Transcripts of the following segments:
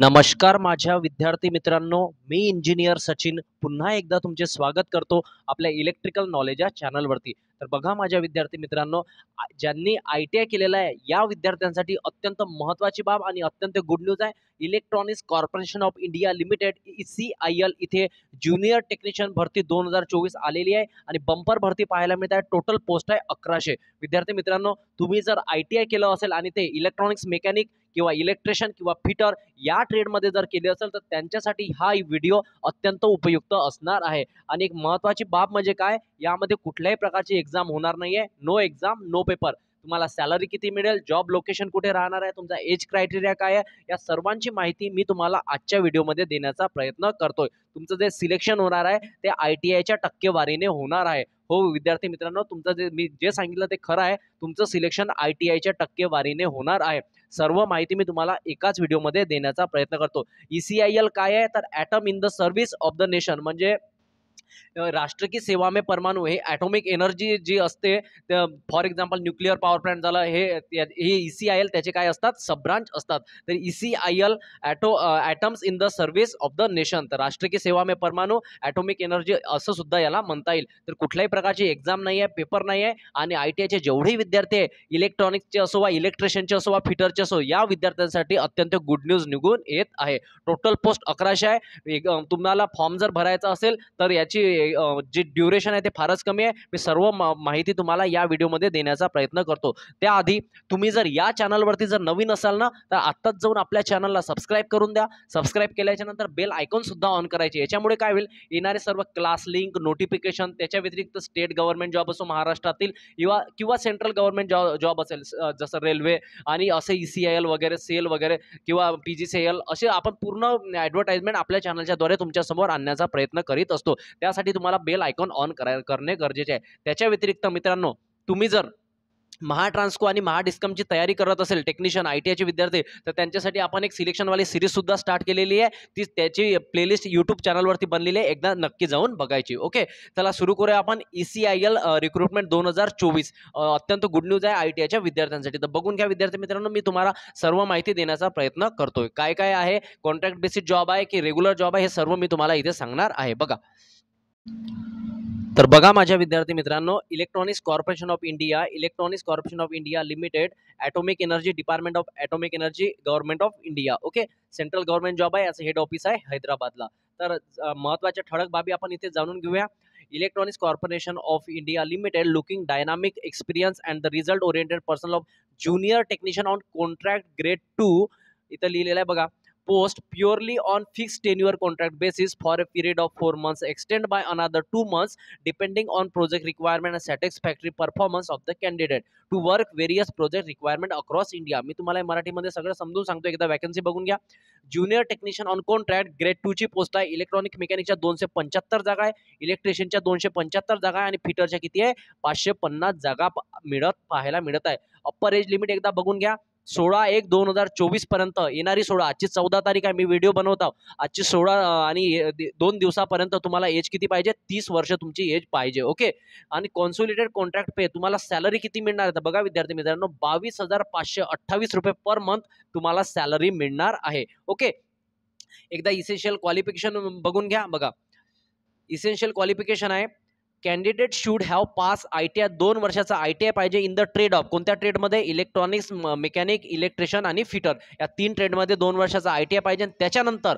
नमस्कार माझ्या विद्यार्थी मित्रांनो मी इंजिनियर सचिन पुन्हा एकदा तुमचे स्वागत करतो आपल्या इलेक्ट्रिकल नॉलेज या चॅनलवरती तर बघा माझ्या विद्यार्थी मित्रांनो ज्यांनी आय टी आय केलेला आहे या विद्यार्थ्यांसाठी अत्यंत महत्त्वाची बाब आणि अत्यंत गुड न्यूज आहे electronics corporation of India limited C I L इथे ज्युनियर टेक्निशियन भरती दोन हजार चोवीस आलेली आहे आणि बंपर भरती पाहायला मिळत आहे टोटल पोस्ट आहे अकराशे विद्यार्थी मित्रांनो तुम्ही जर आय टी आय केलं असेल आणि ते इलेक्ट्रॉनिक्स मेकॅनिक किंवा इलेक्ट्रिशियन किंवा फिटर या ट्रेडमध्ये जर केले असेल तर त्यांच्यासाठी हा व्हिडिओ अत्यंत उपयुक्त असणार आहे आणि एक महत्वाची बाब म्हणजे काय यामध्ये कुठल्याही प्रकारची एक्झाम होणार नाही आहे नो एक्झाम नो पेपर तुम्हाला सॅलरी किती मिळेल जॉब लोकेशन कुठे राहणार आहे तुमचा एज क्रायटेरिया काय आहे या सर्वांची माहिती मी तुम्हाला आजच्या व्हिडिओमध्ये देण्याचा प्रयत्न करतोय तुमचं जे सिलेक्शन होणार आहे ते आय टी आयच्या टक्केवारीने होणार आहे हो विद्यार्थी मित्रांनो तुमचं जे मी जे सांगितलं ते खरं आहे तुमचं सिलेक्शन आय टी आयच्या टक्केवारीने होणार आहे सर्व माहिती मी तुम्हाला एकाच व्हिडिओमध्ये देण्याचा प्रयत्न करतो ई सी आय एल काय आहे तर atom in the service of the nation म्हणजे राष्ट्र की सेवा में परमाणु हे ॲटॉमिक एनर्जी जी असते for example nuclear power plant झालं हे हे ई सी आय एल त्याचे काय असतात सबब्रांच असतात तर E C I L auto atoms in the service of the nation तर राष्ट्र की सेवा में परमाणु ॲटॉमिक एनर्जी असं सुद्धा याला म्हणता येईल तर कुठल्याही प्रकारची एक्झाम नाही आहे पेपर नाही आहे आणि आय टी आयचे जेवढेही विद्यार्थी आहे इलेक्ट्रॉनिक्सचे असो वा इलेक्ट्रिशियनचे असो वा फिटरचे असो या विद्यार्थ्यांसाठी अत्यंत गुड न्यूज निघून येत आहे टोटल पोस्ट अकराशे आहे तुम्हाला फॉर्म जर भरायचा असेल तर याची त्याची जी ड्युरेशन आहे ते फारच कमी आहे मी सर्व माहिती तुम्हाला या व्हिडिओमध्ये देण्याचा प्रयत्न करतो त्याआधी तुम्ही जर या चॅनलवरती जर नवीन असाल ना तर आत्ताच जाऊन आपल्या चॅनलला सबस्क्राईब करून द्या सबस्क्राईब केल्याच्या नंतर बेल आयकॉनसुद्धा ऑन करायचे याच्यामुळे काय होईल येणारे सर्व क्लास लिंक नोटिफिकेशन त्याच्या व्यतिरिक्त स्टेट गव्हर्नमेंट जॉब असो महाराष्ट्रातील किंवा किंवा सेंट्रल गव्हर्नमेंट जॉ जॉब असेल जसं रेल्वे आणि असे ई सी आय एल वगैरे सेल वगैरे किंवा पी जी सी एल असे आपण पूर्ण ॲडव्हर्टाईजमेंट आपल्या चॅनलच्याद्वारे तुमच्यासमोर आणण्याचा प्रयत्न करीत असतो त्या त्यासाठी तुम्हाला बेल आयकॉन ऑन कराय करणे गरजेचे आहे त्याच्या व्यतिरिक्त मित्रांनो तुम्ही जर महाट्रान्सको आणि महाडिस्कमची तयारी करत असेल टेक्निशियन आय टी आयचे विद्यार्थी तर त्यांच्यासाठी आपण एक सिलेक्शनवाली सिरीजसुद्धा स्टार्ट केलेली आहे ती त्याची प्लेलिस्ट यूट्यूब चॅनलवरती बनलेली आहे एकदा नक्की जाऊन बघायची ओके चला सुरू करूया आपण E C I L recruitment दोन हजार चोवीस अत्यंत गुड न्यूज आहे आय टी आयच्या विद्यार्थ्यांसाठी तर बघून घ्या विद्यार्थी मित्रांनो मी तुम्हाला सर्व माहिती देण्याचा प्रयत्न करतोय काय काय आहे कॉन्ट्रॅक्ट बेसिस जॉब आहे की रेग्युलर जॉब आहे हे सर्व मी तुम्हाला इथे सांगणार आहे बघा तर बघा माझ्या विद्यार्थी मित्रांनो electronics corporation of India electronics corporation of India limited atomic energy department of atomic energy government of India okay central government job आहे याचं हेड ऑफिस आहे हैदराबादला तर महत्त्वाच्या ठळक बाबी आपण इथे जाणून घेऊया electronics corporation of India limited looking dynamic experience and the result oriented person of junior technician on contract grade two इथं लिहिलेलं आहे बघा post purely on fixed tenure contract basis for a period of 4 months extend by another 2 months depending on project requirement and satisfactory performance of the candidate to work various project requirement across India मी तुम्हाला मराठीमध्ये सगळं समजून सांगतो एकदा vacancy बघून घ्या junior technician on contract grade ची पोस्ट आहे इलेक्ट्रॉनिक मेकॅनिकच्या दोनशे पंच्याहत्तर जागा आहे इलेक्ट्रिशियनच्या दोनशे पंच्याहत्तर जागा आहे आणि फिटरच्या किती आहे पाचशे पन्नास जागा मिळत पाहायला मिळत आहे अप्पर एज लिमिट एकदा बघून घ्या सोळा एक दोन हजार चोवीस पर्यंत येणारी सोळा आजची चौदा तारीख आहे मी व्हिडिओ बनवत आजची सोळा आणि दोन दिवसापर्यंत तुम्हाला एज किती पाहिजे तीस वर्ष तुमची एज पाहिजे ओके आणि कॉन्सुलेटेड कॉन्ट्रॅक्ट पे तुम्हाला सॅलरी किती मिळणार आहे बघा विद्यार्थी मित्रांनो बावीस हजार पाचशे अठ्ठावीस रुपये पर मंथ तुम्हाला सॅलरी मिळणार आहे ओके एकदा इसेन्शियल क्वालिफिकेशन बघून घ्या बघा इसेन्शियल क्वालिफिकेशन आहे candidate should have pass I T I दोन वर्षाचा आय टी आय पाहिजे इन द ट्रेड ऑफ कोणत्या ट्रेडमध्ये इलेक्ट्रॉनिक्स मेकॅनिक इलेक्ट्रिशियन आणि फिटर या तीन ट्रेडमध्ये दोन वर्षाचा आय टी आय पाहिजे त्याच्यानंतर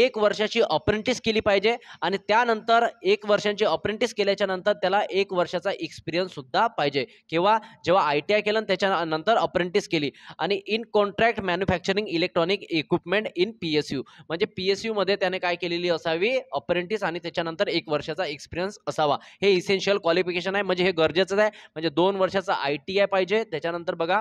एक वर्षाची अप्रेंटिस केली पाहिजे आणि त्यानंतर एक वर्षांची अप्रेंटिस केल्याच्या नंतर त्याला एक वर्षाचा एक्सपिरियन्ससुद्धा पाहिजे किंवा जेव्हा आय टी आय केलं त्याच्यानंतर अप्रेंटिस केली आणि in contract manufacturing electronic equipment in P S U म्हणजे पी एस यूमध्ये त्याने काय केलेली असावी अप्रेंटिस आणि त्याच्यानंतर एक वर्षाचा एक्सपिरियन्स असावा हे इसेन्शियल क्वालिफिकेशन आहे म्हणजे हे गरजेचंच आहे म्हणजे दोन वर्षाचा आय टी आय पाहिजे त्याच्यानंतर बघा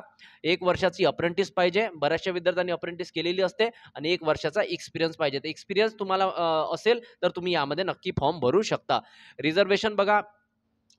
एक वर्षाची अप्रेंटिस पाहिजे बऱ्याचशा विद्यार्थ्यांनी अप्रेंटिस केलेली असते आणि एक वर्षाचा एक्सपिरियन्स पाहिजे तर एक्सपिरियन्स तुम्हाला असेल तर तुम्ही यामध्ये नक्की फॉर्म भरू शकता रिझर्वेशन बघा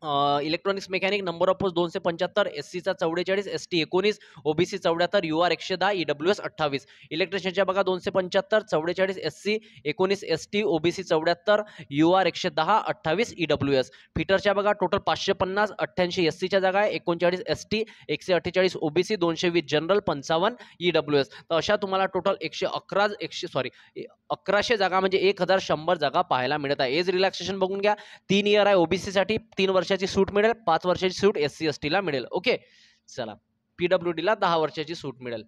electronics mechanic number of post दोनशे पंच्याहत्तर एस सीचा चौवेचाळीस एस टी एकोणीस ओबीसी चौऱ्याहत्तर यू आर एकशे दहा ई डब्ल्यू एस अठ्ठावीस इलेक्ट्रिशियनच्या बघा दोनशे पंच्याहत्तर चौवेचाळीस एस सी एकोणीस एस टी ओबीसी चौऱ्याहत्तर यू आर एकशे दहा अठ्ठावीस ई डब्ल्यू एस फिटरच्या बघा टोटल पाचशे पन्नास अठ्ठ्याऐंशी एस सीच्या जागा आहे एकोणचाळीस एस टी एकशे अठ्ठेचाळीस ओबीसी दोनशे वीस जनरल पंचावन्न ई डब्ल्यू एस तर अशा तुम्हाला टोटल एकशे अकरा एकशे सॉरी अकराशे जागा म्हणजे एक हजार शंभर जागा पाहायला मिळत आहे एज रिलॅक्सेशन बघून घ्या तीन इयर आहे ओबीसीसाठी तीन वर्ष वर्षाची सूट मिळेल पाच वर्षाची सूट एस सी एस टीला मिळेल ओके चला पीडब्ल्यू ला दहा वर्षाची सूट मिळेल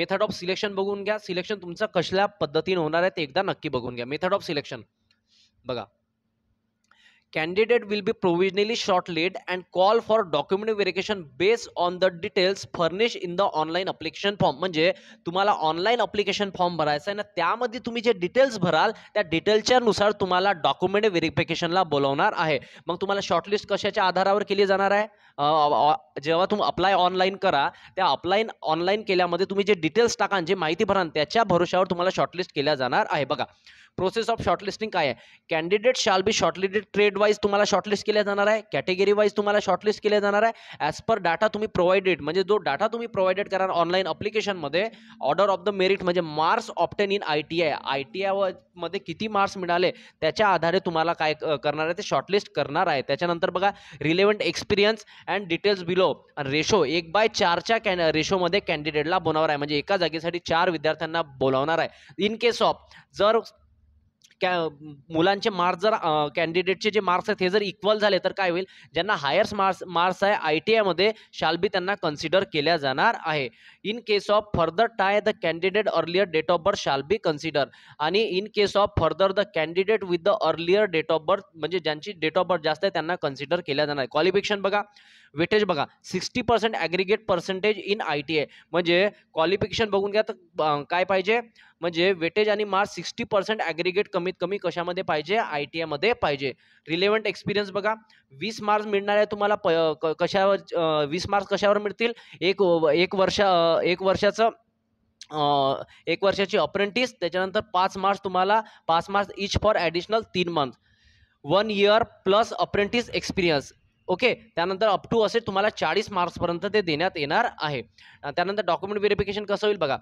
मेथड ऑफ सिलेक्शन बघून घ्या सिलेक्शन तुमचं कसल्या पद्धतीने होणार आहे ते एकदा नक्की बघून घ्या मेथड ऑफ सिलेक्शन बघा will will be short shortlisted and call for document verification based on the details furnish in the online application form म्हणजे तुम्हाला ऑनलाईन अप्लिकेशन फॉर्म भरायचा आहे ना त्यामध्ये तुम्ही जे डिटेल्स भराल त्या डिटेल्सच्या नुसार तुम्हाला डॉक्युमेंट व्हेरिफिकेशनला बोलवणार आहे मग तुम्हाला शॉर्टलिस्ट कशाच्या आधारावर केली जाणार आहे जेव्हा तुम्ही अप्लाय ऑनलाईन करा त्या अप्लाईन ऑनलाईन केल्यामध्ये तुम्ही जे डिटेल्स टाकान जे माहिती भरान त्याच्या भरोशावर तुम्हाला शॉर्टलिस्ट केल्या जाणार आहे बघा प्रोसेस ऑफ शॉर्टलिस्टिंग काय आहे candidate shall be shortlisted trade wise तुम्हाला शॉर्टलिस्ट केल्या जाणार आहे कॅटेगरी वाईज तुम्हाला शॉर्टलिस्ट केल्या जाणार आहे ॲज पर डाटा तुम्ही प्रोव्हाइडेड म्हणजे जो डाटा तुम्ही प्रोव्हाइडेड करणार ऑनलाईन अप्लिकेशनमध्ये ऑर्डर ऑफ द मेरिट म्हणजे marks obtain in I T I I T I मध्ये किती मार्क्स मिळाले त्याच्या आधारे तुम्हाला काय करणार आहे ते शॉर्टलिस्ट करणार आहे त्याच्यानंतर बघा relevant experience and details below ratio एक बाय चारच्या कॅन रेशोमध्ये कॅन्डिडेटला बोलावणार आहे म्हणजे एका जागेसाठी चार विद्यार्थ्यांना बोलावणार आहे इन केस ऑफ जर कॅ मुलांचे मार्क्स जर कॅन्डिडेटचे जे मार्क्स आहेत हे जर इक्वल झाले तर काय होईल ज्यांना हायर्स मार्क्स मार्क्स आहे आय टी आयमध्ये शालबी त्यांना कन्सिडर केल्या जाणार आहे in case of further tie the candidate earlier date of birth shall be consider आणि in case of further the candidate with the earlier date of birth म्हणजे ज्यांची date of birth जास्त आहे त्यांना कन्सिडर केल्या जाणार आहे क्वालिफिकेशन बघा वेटेज बघा sixty percent aggregate percentage in I T I म्हणजे क्वालिफिकेशन बघून घ्या तर काय पाहिजे म्हणजे वेटेज आणि मार्क्स सिक्स्टी पर्सेंट ॲग्रिगेट कमीत कमी कशामध्ये पाहिजे आय टी आयमध्ये पाहिजे रिलेवंट एक्सपिरियन्स बघा वीस मार्क्स मिळणार आहे तुम्हाला प कशावर वीस मार्क्स कशावर मिळतील एक एक वर्ष एक वर्षाचं एक वर्षाची अप्रेंटिस त्याच्यानंतर पाच मार्क्स तुम्हाला पाच मार्क्स इच फॉर ॲडिशनल तीन month one year plus apprentice experience okay त्यानंतर अप टू असे तुम्हाला चाळीस मार्क्सपर्यंत ते देण्यात येणार आहे त्यानंतर डॉक्युमेंट व्हेरिफिकेशन कसं होईल बघा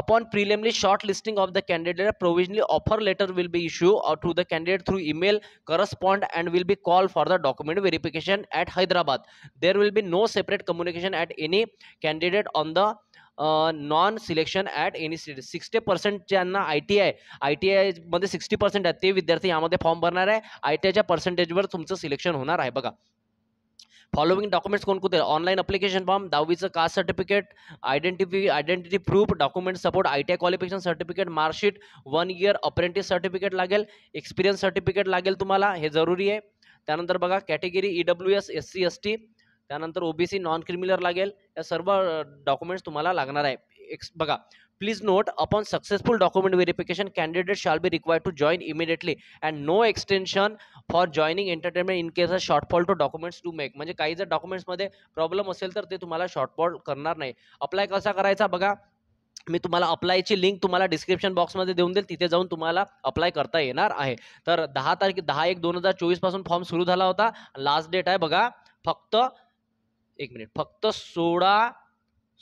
upon preliminary shortlisting of the candidate provisionally offer letter will be issue to the candidate through email correspond and will be call for the document verification at Hyderabad there will be no separate communication at any candidate on the non selection at any state sixty percent ज्यांना I T I I T आयमध्ये sixty percent आहेत ते विद्यार्थी यामध्ये form भरणार आहे I T आयच्या पर्सेंटेजवर तुमचं सिलेक्शन होणार आहे बघा फॉलोविंग डॉक्युमेंट्स कोणकोणते ऑनलाईन अप्लिकेशन फॉर्म दहावीचं caste certificate identific identity proof document support I T I qualification certificate marksheet one year apprentice certificate लागेल एक्सपिरियन्स सर्टिफिकेट लागेल तुम्हाला हे जरुरी आहे त्यानंतर बघा category E W S S C S T त्यानंतर ओबीसी नॉन क्रिमिनल लागेल या सर्व डॉक्युमेंट्स तुम्हाला लागणार आहे एक्स बघा please note upon successful document verification candidate shall be required to join immediately no no for for joining entertainment in case of shortfall to documents to make म्हणजे काही जर डॉक्युमेंट्समध्ये प्रॉब्लेम असेल तर ते तुम्हाला शॉर्टफॉल करणार नाही अप्लाय कसा करायचा बघा मी तुम्हाला अप्लायची लिंक तुम्हाला डिस्क्रिप्शन बॉक्समध्ये देऊन देईल तिथे जाऊन तुम्हाला अप्लाय करता येणार आहे तर दहा तारखे दहा एक दोन हजार चोवीसपासून फॉर्म सुरू झाला होता लास्ट डेट आहे बघा फक्त एक मिनिट फक्त सोळा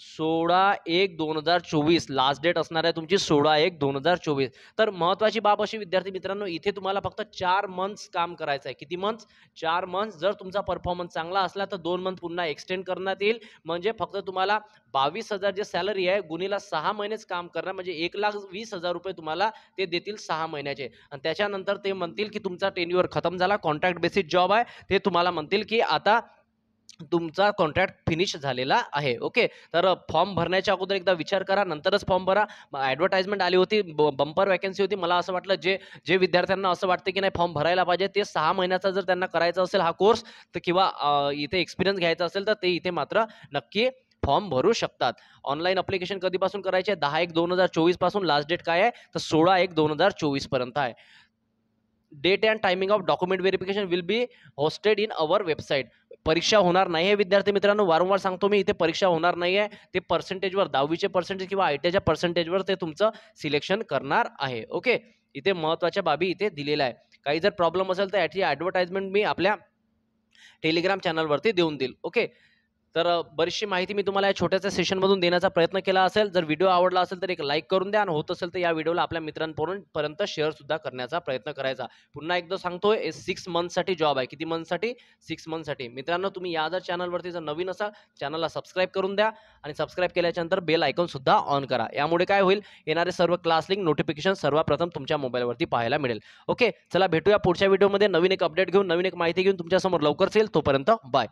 सोळा एक दोन हजार चोवीस लास्ट डेट असणार आहे तुमची सोळा एक दोन हजार चोवीस तर महत्त्वाची बाब अशी विद्यार्थी मित्रांनो इथे तुम्हाला फक्त चार मंथ्स काम करायचं आहे किती मंथ्स चार मंथ्स जर तुमचा परफॉर्मन्स चांगला असला तर दोन मंथ पुन्हा एक्सटेंड करण्यात येईल म्हणजे फक्त तुम्हाला बावीस हजार जे सॅलरी आहे गुन्हेला सहा महिनेच काम करणार म्हणजे एक लाख वीस हजार रुपये तुम्हाला ते देतील सहा महिन्याचे आणि त्याच्यानंतर ते म्हणतील की तुमचा टेन्युअर खतम झाला कॉन्ट्रॅक्ट बेसिस जॉब आहे ते तुम्हाला म्हणतील की आता तुमचा कॉन्ट्रॅक्ट फिनिश झालेला आहे ओके तर फॉर्म भरण्याच्या अगोदर एकदा विचार करा नंतरच फॉर्म भरा ॲडव्हर्टाइजमेंट आली होती बंपर वॅकन्सी होती मला असं वाटलं जे जे विद्यार्थ्यांना असं वाटतं की नाही फॉर्म भरायला पाहिजे ते सहा महिन्याचा जर त्यांना करायचा असेल हा कोर्स तर किंवा इथे एक्सपिरियन्स घ्यायचा असेल तर ते इथे मात्र नक्की फॉर्म भरू शकतात ऑनलाईन अप्लिकेशन कधीपासून करायचे दहा एक दोन हजार चोवीसपासून लास्ट डेट काय आहे तर सोळा एक दोन हजार चोवीसपर्यंत आहे date and timing of document verification will be hosted in our website परीक्षा होणार नाही आहे विद्यार्थी मित्रांनो वारंवार सांगतो मी इथे परीक्षा होणार नाही आहे ते पर्सेंटेजवर दहावीचे पर्सेंटेज किंवा आय टीच्या पर्सेंटेजवर ते तुमचं सिलेक्शन करणार आहे ओके इथे महत्त्वाच्या बाबी इथे दिलेल्या आहे काही जर प्रॉब्लेम असेल तर याची ॲडव्हर्टाइजमेंट मी आपल्या टेलिग्राम चॅनलवरती देऊन देईल ओके तर बरीचशी माहिती मी तुम्हाला या छोट्याच्या सेशनमधून देण्याचा प्रयत्न केला असेल जर व्हिडिओ आवडला असेल तर एक लाईक करून द्या आणि होत असेल तर या व्हिडिओला आपल्या मित्रांपर्यंत सुद्धा करण्याचा प्रयत्न करायचा पुन्हा एकदा सांगतोय सिक्स मंथसाठी जॉब आहे किती मंथसाठी सिक्स मंथसाठी मित्रांनो तुम्ही या जर चॅनलवरती जर नवीन असाल चॅनलला सबस्क्राईब करून द्या आणि सबस्क्राईब केल्याच्यानंतर बेल सुद्धा ऑन करा यामुळे काय होईल येणारे सर्व क्लास लिंक नोटिफिकेशन सर्वप्रथम तुमच्या मोबाईलवरती पाहायला मिळेल ओके चला भेटूया पुढच्या व्हिडिओमध्ये नवीन एक अपडेट घेऊन नवीन एक माहिती घेऊन तुमच्यासमोर लवकरच येईल तोपर्यंत बाय